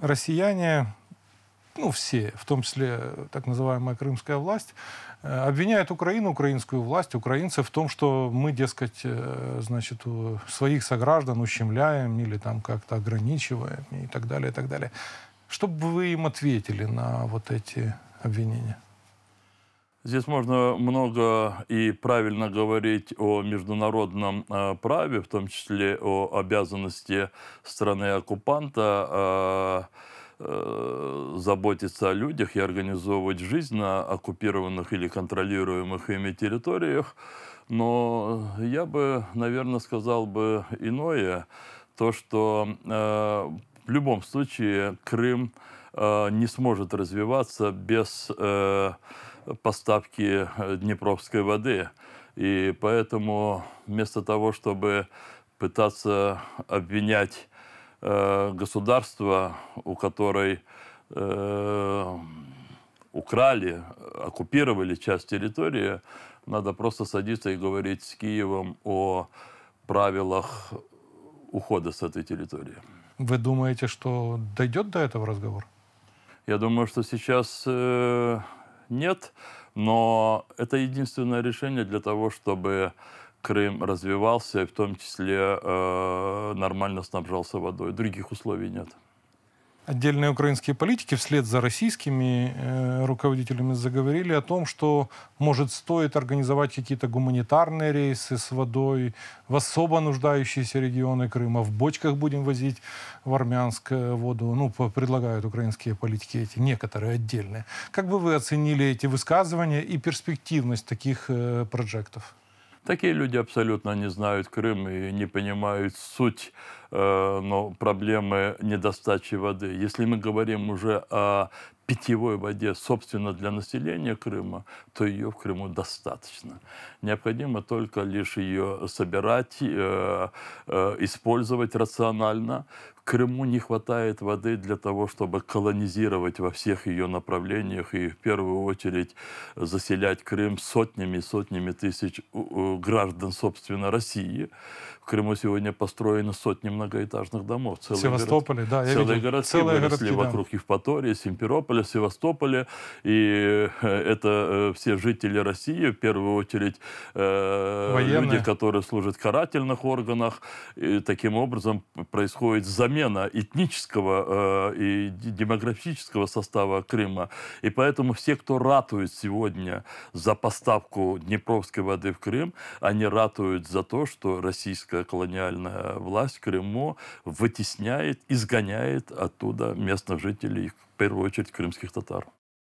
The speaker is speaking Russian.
россияне, ну все, в том числе э, так называемая крымская власть, э, обвиняют Украину, украинскую власть, украинцев в том, что мы, дескать, э, значит, своих сограждан ущемляем или там как-то ограничиваем и так далее, и так далее. Что бы вы им ответили на вот эти обвинения? Здесь можно много и правильно говорить о международном э, праве, в том числе о обязанности страны-оккупанта э, э, заботиться о людях и организовывать жизнь на оккупированных или контролируемых ими территориях. Но я бы, наверное, сказал бы иное, то, что в любом случае Крым не сможет развиваться без поставки э, днепровской воды. И поэтому вместо того, чтобы пытаться обвинять э, государство, у которой э, украли, оккупировали часть территории, надо просто садиться и говорить с Киевом о правилах ухода с этой территории. Вы думаете, что дойдет до этого разговор? Я думаю, что сейчас э, нет, но это единственное решение для того, чтобы Крым развивался и в том числе э, нормально снабжался водой. Других условий нет отдельные украинские политики вслед за российскими э, руководителями заговорили о том, что, может, стоит организовать какие-то гуманитарные рейсы с водой в особо нуждающиеся регионы Крыма, в бочках будем возить в Армянск э, воду. Ну, предлагают украинские политики эти, некоторые отдельные. Как бы вы оценили эти высказывания и перспективность таких э, проектов? Такие люди абсолютно не знают Крым и не понимают суть Э, но проблемы недостачи воды. Если мы говорим уже о питьевой воде, собственно, для населения Крыма, то ее в Крыму достаточно. Необходимо только лишь ее собирать, э, э, использовать рационально. В Крыму не хватает воды для того, чтобы колонизировать во всех ее направлениях и в первую очередь заселять Крым сотнями и сотнями тысяч граждан, собственно, России. В Крыму сегодня построено сотни много многоэтажных домов. целый Севастополе, город... да, я Целые видел. городки целые выросли городки, вокруг да. Евпатории, Симферополя, Севастополя. И э, это э, все жители России, в первую очередь э, Военные. люди, которые служат в карательных органах. И таким образом происходит замена этнического э, и демографического состава Крыма. И поэтому все, кто ратует сегодня за поставку Днепровской воды в Крым, они ратуют за то, что российская колониальная власть Крым само вытесняет, изгоняет оттуда местных жителей, в первую очередь крымских татар.